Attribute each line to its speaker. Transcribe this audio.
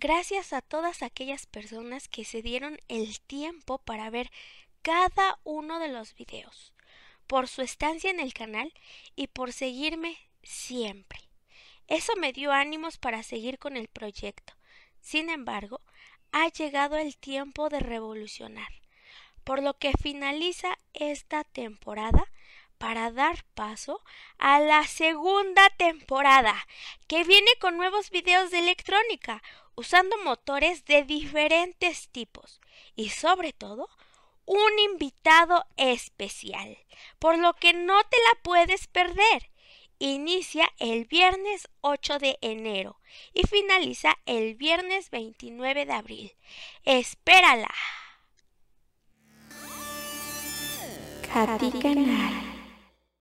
Speaker 1: Gracias a todas aquellas personas que se dieron el tiempo para ver cada uno de los videos, por su estancia en el canal y por seguirme siempre. Eso me dio ánimos para seguir con el proyecto. Sin embargo, ha llegado el tiempo de revolucionar, por lo que finaliza esta temporada para dar paso a la segunda temporada, que viene con nuevos videos de electrónica, usando motores de diferentes tipos y sobre todo un invitado especial, por lo que no te la puedes perder. Inicia el viernes 8 de enero y finaliza el viernes 29 de abril. Espérala.
Speaker 2: Canal.